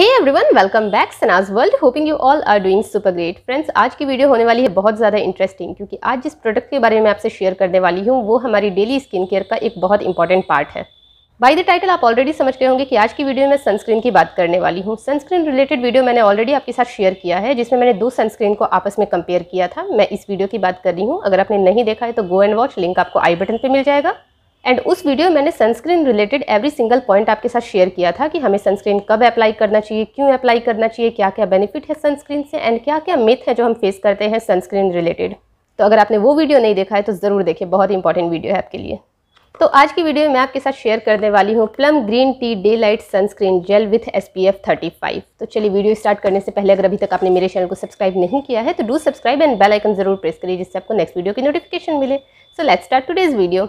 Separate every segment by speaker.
Speaker 1: hey everyone welcome back Sana's world hoping you all are doing super great friends आज की video होने वाली है बहुत ज़्यादा इंटरेस्टिंग क्योंकि आज जिस प्रोडक्ट के बारे में आपसे शेयर करने वाली हूँ वो हमारी डेली स्किन केयर का एक बहुत इंपॉर्टेंट पार्ट है बाई द टाइटल आप ऑलरेडी समझ गए होंगे कि आज की वीडियो में सनस्क्रीन की बात करने वाली हूँ सनस्क्रीन रिलेटेड वीडियो मैंने ऑलरेडी आपके साथ शेयर किया है जिसमें मैंने दो सनस्क्रीन को आपस में कंपेयर किया था मैं इस वीडियो की बात कर रही हूँ अगर आपने नहीं देखा है तो गो एंड वॉच लिंक आपको आई बटन पर मिल जाएगा एंड उस वीडियो में मैंने sunscreen related every single point आपके साथ शेयर किया था कि हमें सनस्क्रीन कब अप्लाई करना चाहिए क्यों अप्लाई करना चाहिए क्या क्या बेनिफिट है सनस्क्रीन से एंड क्या क्या मिथ है जो हम फेस करते हैं सनस्क्रीन रिलेटेड तो अगर आपने वो वीडियो नहीं देखा है तो ज़रूर देखिए बहुत इंपॉर्टेंट वीडियो है आपके लिए तो आज की वीडियो में मैं आपके साथ शेयर करने वाली हूँ Plum green tea day light sunscreen gel with S P F thirty five तो चलिए वीडियो स्टार्ट करने से पहले अगर अभी तक आपने मेरे चैनल को सब्सक्राइब नहीं किया है तो do subscribe and bell icon जरूर प्रेस करिए जिससे आपको नेक्स्ट वीडियो की नोटिफिकेशन मिले so let's start today's video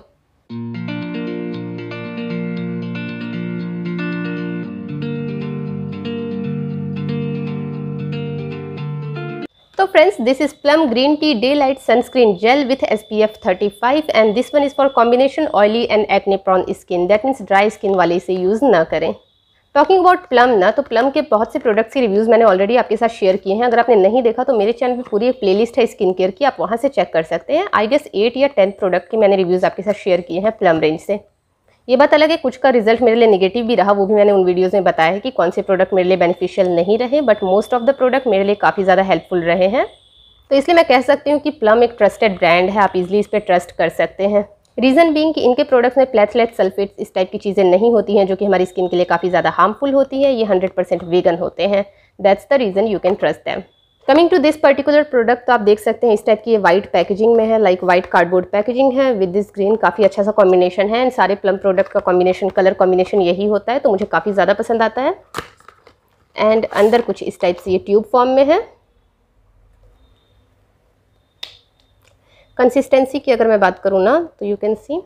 Speaker 1: तो friends this is Plum green tea day light sunscreen gel with S P F thirty five and this one is for combination oily and acne prone skin that means dry skin वाले इसे use ना करें talking about plum ना तो plum के बहुत से products के रिव्यूज़ मैंने ऑलरेडी आपके साथ शेयर किए हैं अगर आपने नहीं देखा तो मेरे चैनल पे पूरी एक प्लेलिस्ट है स्किन केयर की आप वहाँ से चेक कर सकते हैं आई गेस एट या टेंथ प्रोडक्ट की मैंने रिव्यूज़ आपके साथ शेयर किए हैं प्लम रेंज से ये बात अलग है कुछ का रिजल्ट मेरे लिए निगेटिव भी रहा वो भी मैंने उन वीडियोज़ में बताया है कि कौन से प्रोडक्ट मेरे लिए बेनिफिशियल नहीं रहे but most of the product मेरे लिए काफ़ी ज़्यादा हेल्पफुल रहे हैं तो इसलिए मैं कह सकती हूँ कि प्लम एक ट्रस्टेड ब्रांड है आप इजिली इस पर ट्रस्ट कर सकते हैं रीज़न बीइंग कि इनके प्रोडक्ट्स में प्लेथलेट सल्फेट्स इस टाइप की चीज़ें नहीं होती हैं जो कि हमारी स्किन के लिए काफ़ी ज़्यादा हार्मफुल होती है ये 100% वीगन होते हैं that's the reason you can trust them coming to this particular product तो आप देख सकते हैं इस टाइप की ये वाइट पैकेजिंग में है लाइक वाइट कार्डबोर्ड पैकेजिंग है विद दिस ग्रीन काफ़ी अच्छा सा कॉम्बिनेशन है एंड सारे प्लम प्रोडक्ट का कॉम्बिनेशन कलर कॉम्बिनेशन यही होता है तो मुझे काफ़ी ज़्यादा पसंद आता है एंड अंदर कुछ इस टाइप से ये ट्यूब फॉर्म में है कंसिस्टेंसी की अगर मैं बात करूँ ना तो you can see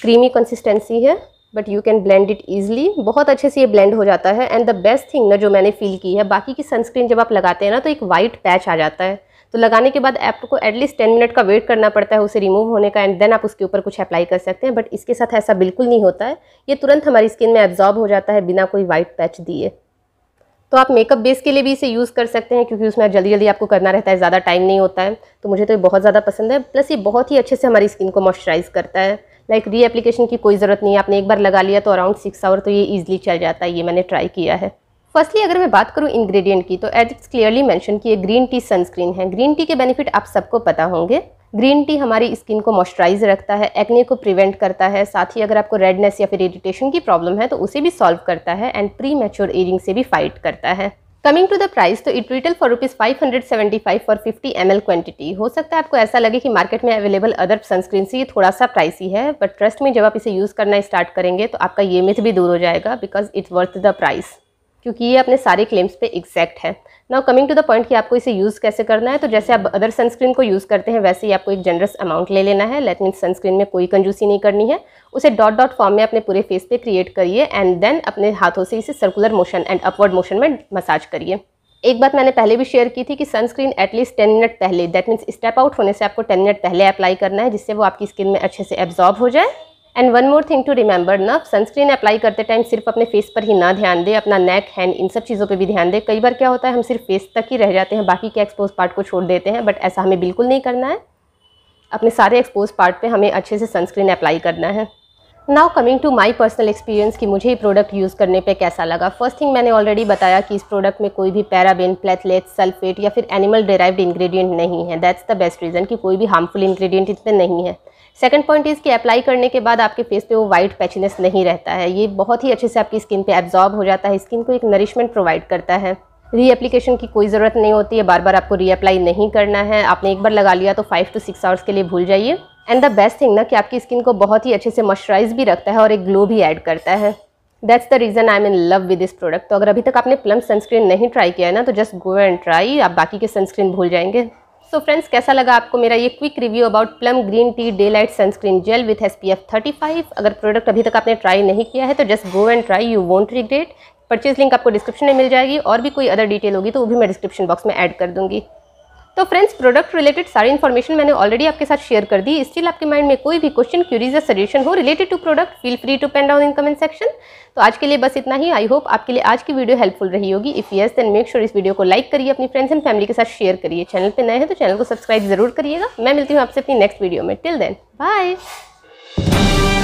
Speaker 1: creamy consistency है but you can blend it easily बहुत अच्छे से ये ब्लेंड हो जाता है एंड द बेस्ट थिंग ना जो मैंने फील की है बाकी की सनस्क्रीन जब आप लगाते हैं ना तो एक वाइट पैच आ जाता है तो लगाने के बाद आपको एटलीस्ट टेन मिनट का वेट करना पड़ता है उसे रिमूव होने का एंड देन आप उसके ऊपर कुछ अप्लाई कर सकते हैं बट इसके साथ ऐसा बिल्कुल नहीं होता है ये तुरंत हमारी स्किन में एब्जॉर्ब हो जाता है बिना कोई वाइट पैच दिए तो आप मेकअप बेस के लिए भी इसे यूज़ कर सकते हैं क्योंकि उसमें जल्दी जल्दी आपको करना रहता है ज़्यादा टाइम नहीं होता है तो मुझे तो ये बहुत ज़्यादा पसंद है प्लस ये बहुत ही अच्छे से हमारी स्किन को मॉइस्चराइज़ करता है लाइक री एप्लीकेशन की कोई ज़रूरत नहीं है आपने एक बार लगा लिया तो अराउंड सिक्स आवर तो ये ईजिली चल जाता है ये मैंने ट्राई किया है फर्स्टली अगर मैं बात करूँ इंग्रेडिएंट की तो एज इट्स क्लियरली मैंशन कि ये ग्रीन टी सनस्क्रीन है ग्रीन टी के बेनिफिट आप सबको पता होंगे ग्रीन टी हमारी स्किन को मॉइस्चराइज रखता है एक्ने को प्रिवेंट करता है साथ ही अगर आपको रेडनेस या फिर इरिटेशन की प्रॉब्लम है तो उसे भी सॉल्व करता है एंड प्री मेच्योर एजिंग से भी फाइट करता है कमिंग टू द प्राइस तो it retail for rupees five hundred seventy five for fifty M L quantity हो सकता है आपको ऐसा लगे कि मार्केट में अवेलेबल अदर सनस्क्रीन से ये थोड़ा सा प्राइसी है बट ट्रस्ट में जब आप इसे यूज़ करना स्टार्ट करेंगे तो आपका ये मिथ भी दूर हो जाएगा because it's worth the price क्योंकि ये अपने सारे क्लेम्स पे एग्जैक्ट है now coming to the point कि आपको इसे यूज़ कैसे करना है तो जैसे आप अदर सनस्क्रीन को यूज़ करते हैं वैसे ही आपको एक जनरस अमाउंट ले लेना है लेट मीन सनस्क्रीन में कोई कंजूसी नहीं करनी है उसे डॉट डॉट फॉर्म में अपने पूरे फेस पे क्रिएट करिए एंड देन अपने हाथों से इसे circular motion and upward motion में मसाज करिए एक बात मैंने पहले भी शेयर की थी कि सनस्क्रीन एटलीस्ट टेन मिनट पहले दैट मीन्स स्टेप आउट होने से आपको टेन मिनट पहले अप्लाई करना है जिससे वो आपकी स्किन में अच्छे से एब्जॉर्ब हो जाए and one more thing to remember ना सनस्क्रीन अप्लाई करते टाइम सिर्फ अपने फेस पर ही ना ध्यान दें अपना नेक हैंड इन सब चीज़ों पे भी ध्यान दें कई बार क्या होता है हम सिर्फ फेस तक ही रह जाते हैं बाकी के एक्सपोज पार्ट को छोड़ देते हैं बट ऐसा हमें बिल्कुल नहीं करना है अपने सारे एक्सपोज पार्ट पे हमें अच्छे से सनस्क्रीन अप्लाई करना है now coming to my personal experience कि मुझे ये प्रोडक्ट यूज़ करने पे कैसा लगा फर्स्ट थिंग मैंने ऑलरेडी बताया कि इस प्रोडक्ट में कोई भी पैराबेन प्लेथलेट सल्फेट या फिर एनिमल डिराइव्ड इंग्रेडिएंट नहीं है दैट्स द बेस्ट रीज़न कि कोई भी हार्मफुल इंग्रेडिएंट इसमें नहीं है सेकंड पॉइंट इज़ कि अप्लाई करने के बाद आपके फेस पे वो वाइट पैचनेस नहीं रहता है ये बहुत ही अच्छे से आपकी स्किन पे एब्जॉर्ब हो जाता है स्किन को एक नरिशमेंट प्रोवाइड करता है रीएप्लीकेशन की कोई ज़रूरत नहीं होती है बार बार आपको रीअप्लाई नहीं करना है आपने एक बार लगा लिया तो फाइव टू सिक्स आवर्स के लिए भूल जाइए एंड द बेस्ट थिंग ना कि आपकी स्किन को बहुत ही अच्छे से मॉइस्चराइज भी रखता है और एक ग्लो भी ऐड करता है that's the reason I am in love with this product तो अगर अभी तक आपने प्लम सनस्क्रीन नहीं ट्राई किया है ना तो जस्ट गो एंड ट्राई आप बाकी के सनस्क्रीन भूल जाएंगे सो so फ्रेंड्स कैसा लगा आपको मेरा ये quick review about Plum green tea day light sunscreen gel with S P F thirty five अगर प्रोडक्ट अभी तक आपने ट्राई नहीं किया है तो just go and try you won't regret purchase link आपको डिस्क्रिप्शन में मिल जाएगी और भी कोई अदर डिटेल होगी तो वो भी मैं डिस्क्रिप्शन बॉक्स में ऐड कर दूंगी तो फ्रेंड्स प्रोडक्ट रिलेटेड सारी इन्फॉर्मेशन मैंने ऑलरेडी आपके साथ शेयर कर दी स्टिल आपके माइंड में कोई भी क्वेश्चन क्यूरीज या सजेशन हो related to product feel free to pen down in comment section तो आज के लिए बस इतना ही आई होप आपके लिए आज की वीडियो हेल्पफुल रही होगी if yes then make sure इस वीडियो को लाइक करिए अपनी फ्रेंड्स एंड फैमिली के साथ शेयर करिए चैनल पर नए हैं तो चैनल को सब्सक्राइब जरूर करिएगा मैं मिलती हूँ आपसे अपनी नेक्स्ट वीडियो में टिल देन बाय